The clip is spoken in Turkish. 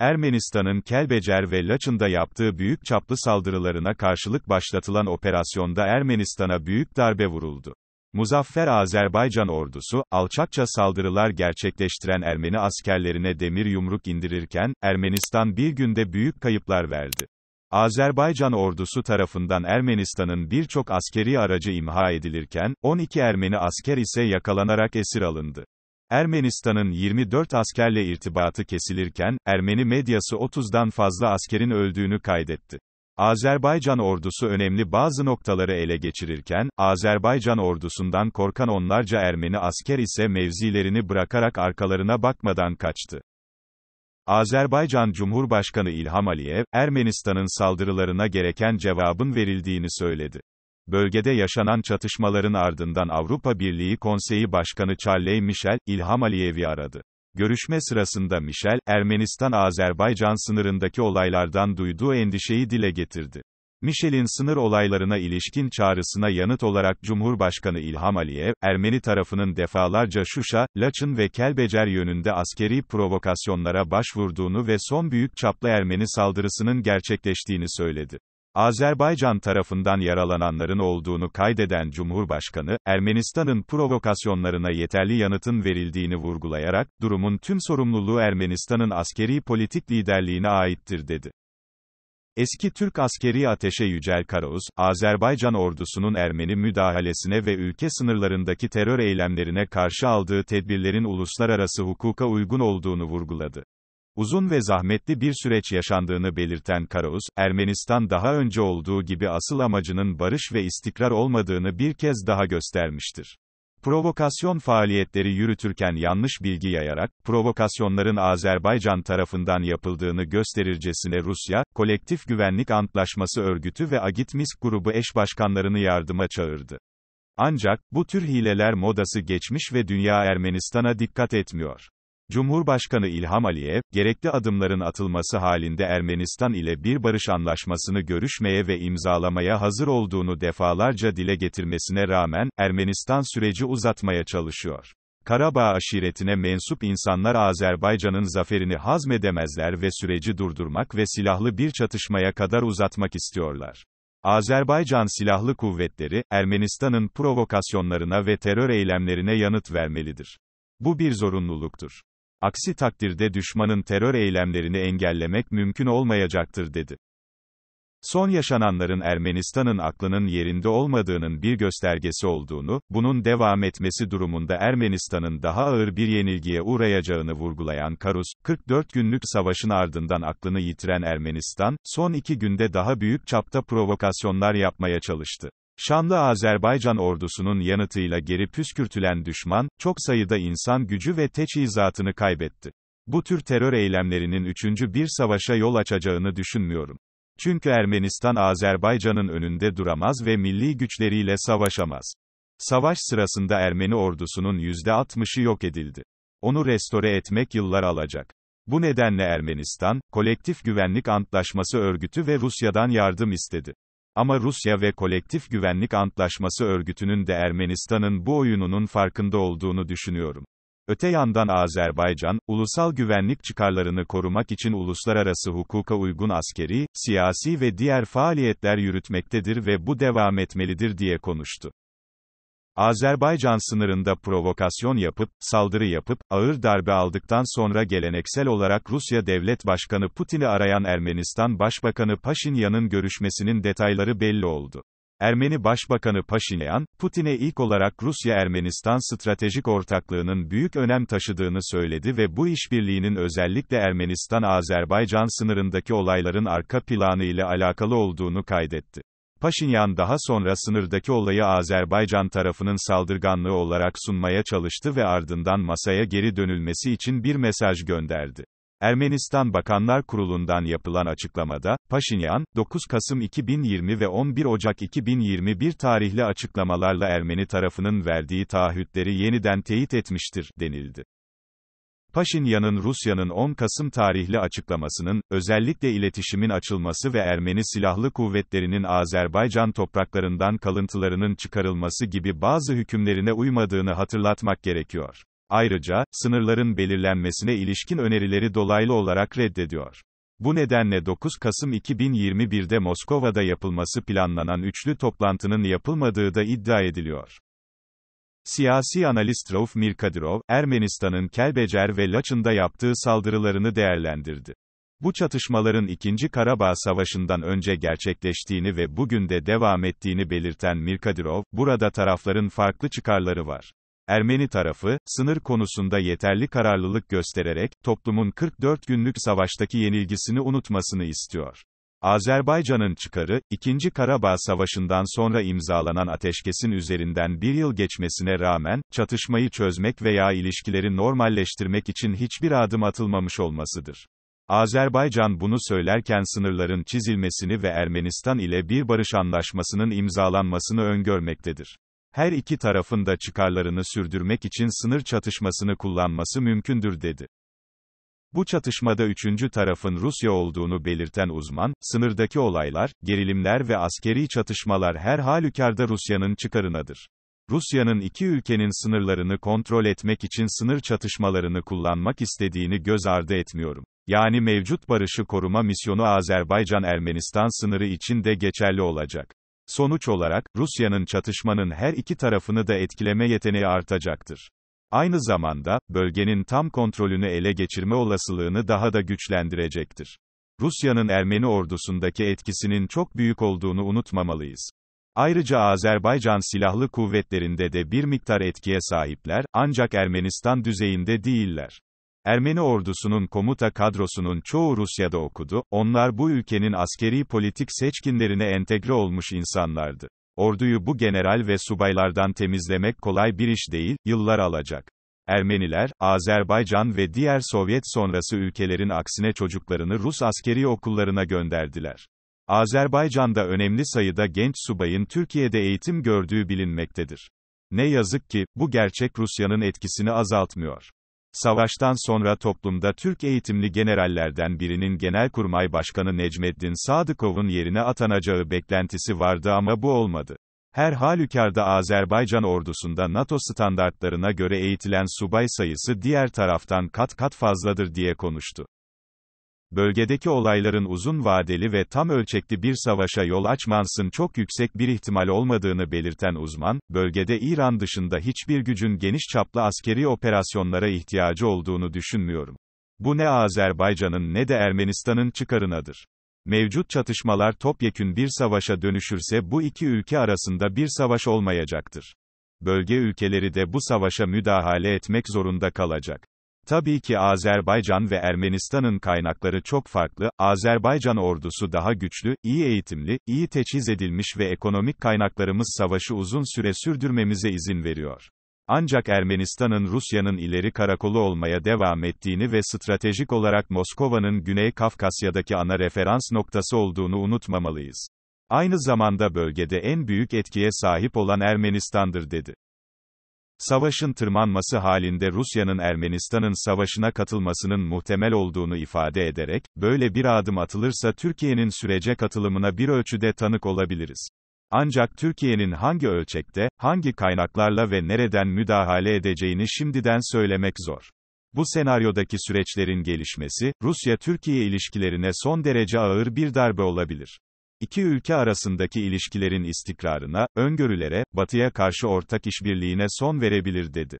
Ermenistan'ın Kelbecer ve Laçın'da yaptığı büyük çaplı saldırılarına karşılık başlatılan operasyonda Ermenistan'a büyük darbe vuruldu. Muzaffer Azerbaycan ordusu, alçakça saldırılar gerçekleştiren Ermeni askerlerine demir yumruk indirirken, Ermenistan bir günde büyük kayıplar verdi. Azerbaycan ordusu tarafından Ermenistan'ın birçok askeri aracı imha edilirken, 12 Ermeni asker ise yakalanarak esir alındı. Ermenistan'ın 24 askerle irtibatı kesilirken, Ermeni medyası 30'dan fazla askerin öldüğünü kaydetti. Azerbaycan ordusu önemli bazı noktaları ele geçirirken, Azerbaycan ordusundan korkan onlarca Ermeni asker ise mevzilerini bırakarak arkalarına bakmadan kaçtı. Azerbaycan Cumhurbaşkanı İlham Aliyev, Ermenistan'ın saldırılarına gereken cevabın verildiğini söyledi. Bölgede yaşanan çatışmaların ardından Avrupa Birliği Konseyi Başkanı Charles Michel, İlham Aliyev'i aradı. Görüşme sırasında Michel, Ermenistan-Azerbaycan sınırındaki olaylardan duyduğu endişeyi dile getirdi. Michel'in sınır olaylarına ilişkin çağrısına yanıt olarak Cumhurbaşkanı İlham Aliyev, Ermeni tarafının defalarca Şuşa, Laçın ve Kelbecer yönünde askeri provokasyonlara başvurduğunu ve son büyük çaplı Ermeni saldırısının gerçekleştiğini söyledi. Azerbaycan tarafından yaralananların olduğunu kaydeden Cumhurbaşkanı, Ermenistan'ın provokasyonlarına yeterli yanıtın verildiğini vurgulayarak, durumun tüm sorumluluğu Ermenistan'ın askeri politik liderliğine aittir dedi. Eski Türk askeri ateşe Yücel Karaus, Azerbaycan ordusunun Ermeni müdahalesine ve ülke sınırlarındaki terör eylemlerine karşı aldığı tedbirlerin uluslararası hukuka uygun olduğunu vurguladı. Uzun ve zahmetli bir süreç yaşandığını belirten Karaus, Ermenistan daha önce olduğu gibi asıl amacının barış ve istikrar olmadığını bir kez daha göstermiştir provokasyon faaliyetleri yürütürken yanlış bilgi yayarak, provokasyonların Azerbaycan tarafından yapıldığını gösterircesine Rusya, Kolektif Güvenlik Antlaşması Örgütü ve Agitmisk grubu eş başkanlarını yardıma çağırdı. Ancak, bu tür hileler modası geçmiş ve dünya Ermenistan'a dikkat etmiyor. Cumhurbaşkanı İlham Aliyev, gerekli adımların atılması halinde Ermenistan ile bir barış anlaşmasını görüşmeye ve imzalamaya hazır olduğunu defalarca dile getirmesine rağmen, Ermenistan süreci uzatmaya çalışıyor. Karabağ aşiretine mensup insanlar Azerbaycan'ın zaferini hazmedemezler ve süreci durdurmak ve silahlı bir çatışmaya kadar uzatmak istiyorlar. Azerbaycan Silahlı Kuvvetleri, Ermenistan'ın provokasyonlarına ve terör eylemlerine yanıt vermelidir. Bu bir zorunluluktur. Aksi takdirde düşmanın terör eylemlerini engellemek mümkün olmayacaktır dedi. Son yaşananların Ermenistan'ın aklının yerinde olmadığının bir göstergesi olduğunu, bunun devam etmesi durumunda Ermenistan'ın daha ağır bir yenilgiye uğrayacağını vurgulayan Karus, 44 günlük savaşın ardından aklını yitiren Ermenistan, son iki günde daha büyük çapta provokasyonlar yapmaya çalıştı. Şanlı Azerbaycan ordusunun yanıtıyla geri püskürtülen düşman, çok sayıda insan gücü ve teçhizatını kaybetti. Bu tür terör eylemlerinin üçüncü bir savaşa yol açacağını düşünmüyorum. Çünkü Ermenistan Azerbaycan'ın önünde duramaz ve milli güçleriyle savaşamaz. Savaş sırasında Ermeni ordusunun %60'ı yok edildi. Onu restore etmek yıllar alacak. Bu nedenle Ermenistan, Kolektif Güvenlik Antlaşması Örgütü ve Rusya'dan yardım istedi. Ama Rusya ve Kolektif Güvenlik Antlaşması Örgütü'nün de Ermenistan'ın bu oyununun farkında olduğunu düşünüyorum. Öte yandan Azerbaycan, ulusal güvenlik çıkarlarını korumak için uluslararası hukuka uygun askeri, siyasi ve diğer faaliyetler yürütmektedir ve bu devam etmelidir diye konuştu. Azerbaycan sınırında provokasyon yapıp, saldırı yapıp, ağır darbe aldıktan sonra geleneksel olarak Rusya Devlet Başkanı Putin'i arayan Ermenistan Başbakanı Paşinyan'ın görüşmesinin detayları belli oldu. Ermeni Başbakanı Paşinyan, Putin'e ilk olarak Rusya-Ermenistan stratejik ortaklığının büyük önem taşıdığını söyledi ve bu işbirliğinin özellikle Ermenistan-Azerbaycan sınırındaki olayların arka planı ile alakalı olduğunu kaydetti. Paşinyan daha sonra sınırdaki olayı Azerbaycan tarafının saldırganlığı olarak sunmaya çalıştı ve ardından masaya geri dönülmesi için bir mesaj gönderdi. Ermenistan Bakanlar Kurulu'ndan yapılan açıklamada, Paşinyan, 9 Kasım 2020 ve 11 Ocak 2021 tarihli açıklamalarla Ermeni tarafının verdiği taahhütleri yeniden teyit etmiştir, denildi. Paşinyan'ın Rusya'nın 10 Kasım tarihli açıklamasının, özellikle iletişimin açılması ve Ermeni silahlı kuvvetlerinin Azerbaycan topraklarından kalıntılarının çıkarılması gibi bazı hükümlerine uymadığını hatırlatmak gerekiyor. Ayrıca, sınırların belirlenmesine ilişkin önerileri dolaylı olarak reddediyor. Bu nedenle 9 Kasım 2021'de Moskova'da yapılması planlanan üçlü toplantının yapılmadığı da iddia ediliyor. Siyasi analist Rauf Mirkadirov, Ermenistan'ın Kelbecer ve Laçın'da yaptığı saldırılarını değerlendirdi. Bu çatışmaların 2. Karabağ Savaşı'ndan önce gerçekleştiğini ve bugün de devam ettiğini belirten Mirkadirov, burada tarafların farklı çıkarları var. Ermeni tarafı, sınır konusunda yeterli kararlılık göstererek, toplumun 44 günlük savaştaki yenilgisini unutmasını istiyor. Azerbaycan'ın çıkarı, 2. Karabağ Savaşı'ndan sonra imzalanan ateşkesin üzerinden bir yıl geçmesine rağmen, çatışmayı çözmek veya ilişkileri normalleştirmek için hiçbir adım atılmamış olmasıdır. Azerbaycan bunu söylerken sınırların çizilmesini ve Ermenistan ile bir barış anlaşmasının imzalanmasını öngörmektedir. Her iki tarafın da çıkarlarını sürdürmek için sınır çatışmasını kullanması mümkündür dedi. Bu çatışmada üçüncü tarafın Rusya olduğunu belirten uzman, sınırdaki olaylar, gerilimler ve askeri çatışmalar her halükarda Rusya'nın çıkarınadır. Rusya'nın iki ülkenin sınırlarını kontrol etmek için sınır çatışmalarını kullanmak istediğini göz ardı etmiyorum. Yani mevcut barışı koruma misyonu Azerbaycan-Ermenistan sınırı için de geçerli olacak. Sonuç olarak, Rusya'nın çatışmanın her iki tarafını da etkileme yeteneği artacaktır aynı zamanda, bölgenin tam kontrolünü ele geçirme olasılığını daha da güçlendirecektir. Rusya'nın Ermeni ordusundaki etkisinin çok büyük olduğunu unutmamalıyız. Ayrıca Azerbaycan silahlı kuvvetlerinde de bir miktar etkiye sahipler, ancak Ermenistan düzeyinde değiller. Ermeni ordusunun komuta kadrosunun çoğu Rusya'da okudu, onlar bu ülkenin askeri politik seçkinlerine entegre olmuş insanlardı. Orduyu bu general ve subaylardan temizlemek kolay bir iş değil, yıllar alacak. Ermeniler, Azerbaycan ve diğer Sovyet sonrası ülkelerin aksine çocuklarını Rus askeri okullarına gönderdiler. Azerbaycan'da önemli sayıda genç subayın Türkiye'de eğitim gördüğü bilinmektedir. Ne yazık ki, bu gerçek Rusya'nın etkisini azaltmıyor. Savaştan sonra toplumda Türk eğitimli generallerden birinin Genelkurmay Başkanı Necmeddin Sadıkov'un yerine atanacağı beklentisi vardı ama bu olmadı. Her halükarda Azerbaycan ordusunda NATO standartlarına göre eğitilen subay sayısı diğer taraftan kat kat fazladır diye konuştu bölgedeki olayların uzun vadeli ve tam ölçekli bir savaşa yol açmansın çok yüksek bir ihtimal olmadığını belirten uzman, bölgede İran dışında hiçbir gücün geniş çaplı askeri operasyonlara ihtiyacı olduğunu düşünmüyorum. Bu ne Azerbaycan'ın ne de Ermenistan'ın çıkarınadır. Mevcut çatışmalar topyekün bir savaşa dönüşürse bu iki ülke arasında bir savaş olmayacaktır. Bölge ülkeleri de bu savaşa müdahale etmek zorunda kalacak. Tabii ki Azerbaycan ve Ermenistan'ın kaynakları çok farklı, Azerbaycan ordusu daha güçlü, iyi eğitimli, iyi teçhiz edilmiş ve ekonomik kaynaklarımız savaşı uzun süre sürdürmemize izin veriyor. Ancak Ermenistan'ın Rusya'nın ileri karakolu olmaya devam ettiğini ve stratejik olarak Moskova'nın Güney Kafkasya'daki ana referans noktası olduğunu unutmamalıyız. Aynı zamanda bölgede en büyük etkiye sahip olan Ermenistan'dır dedi. Savaşın tırmanması halinde Rusya'nın Ermenistan'ın savaşına katılmasının muhtemel olduğunu ifade ederek, böyle bir adım atılırsa Türkiye'nin sürece katılımına bir ölçüde tanık olabiliriz. Ancak Türkiye'nin hangi ölçekte, hangi kaynaklarla ve nereden müdahale edeceğini şimdiden söylemek zor. Bu senaryodaki süreçlerin gelişmesi, Rusya-Türkiye ilişkilerine son derece ağır bir darbe olabilir. İki ülke arasındaki ilişkilerin istikrarına, öngörülere, batıya karşı ortak işbirliğine son verebilir dedi.